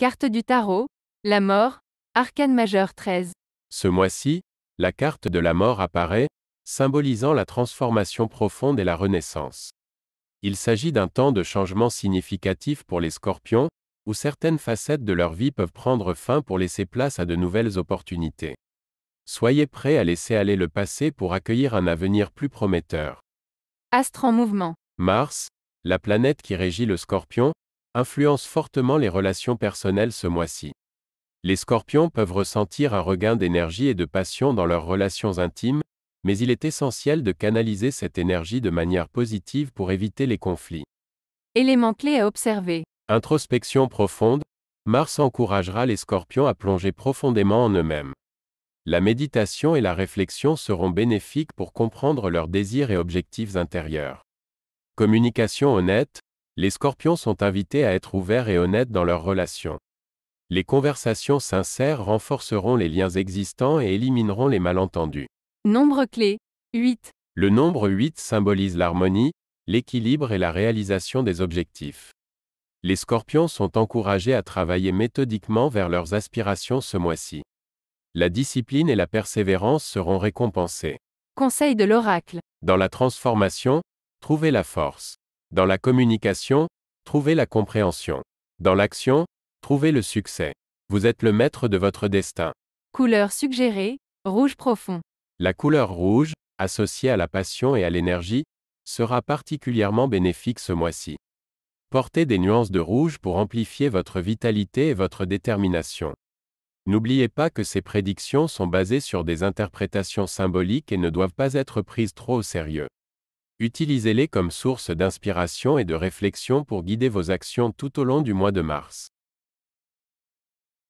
Carte du tarot, la mort, arcane majeur 13. Ce mois-ci, la carte de la mort apparaît, symbolisant la transformation profonde et la renaissance. Il s'agit d'un temps de changement significatif pour les scorpions, où certaines facettes de leur vie peuvent prendre fin pour laisser place à de nouvelles opportunités. Soyez prêts à laisser aller le passé pour accueillir un avenir plus prometteur. Astre en mouvement. Mars, la planète qui régit le scorpion, influence fortement les relations personnelles ce mois-ci. Les scorpions peuvent ressentir un regain d'énergie et de passion dans leurs relations intimes, mais il est essentiel de canaliser cette énergie de manière positive pour éviter les conflits. Élément clé à observer. Introspection profonde. Mars encouragera les scorpions à plonger profondément en eux-mêmes. La méditation et la réflexion seront bénéfiques pour comprendre leurs désirs et objectifs intérieurs. Communication honnête. Les scorpions sont invités à être ouverts et honnêtes dans leurs relations. Les conversations sincères renforceront les liens existants et élimineront les malentendus. Nombre clé 8. Le nombre 8 symbolise l'harmonie, l'équilibre et la réalisation des objectifs. Les scorpions sont encouragés à travailler méthodiquement vers leurs aspirations ce mois-ci. La discipline et la persévérance seront récompensées. Conseil de l'oracle. Dans la transformation, trouvez la force. Dans la communication, trouvez la compréhension. Dans l'action, trouvez le succès. Vous êtes le maître de votre destin. Couleur suggérée, rouge profond. La couleur rouge, associée à la passion et à l'énergie, sera particulièrement bénéfique ce mois-ci. Portez des nuances de rouge pour amplifier votre vitalité et votre détermination. N'oubliez pas que ces prédictions sont basées sur des interprétations symboliques et ne doivent pas être prises trop au sérieux. Utilisez-les comme source d'inspiration et de réflexion pour guider vos actions tout au long du mois de mars.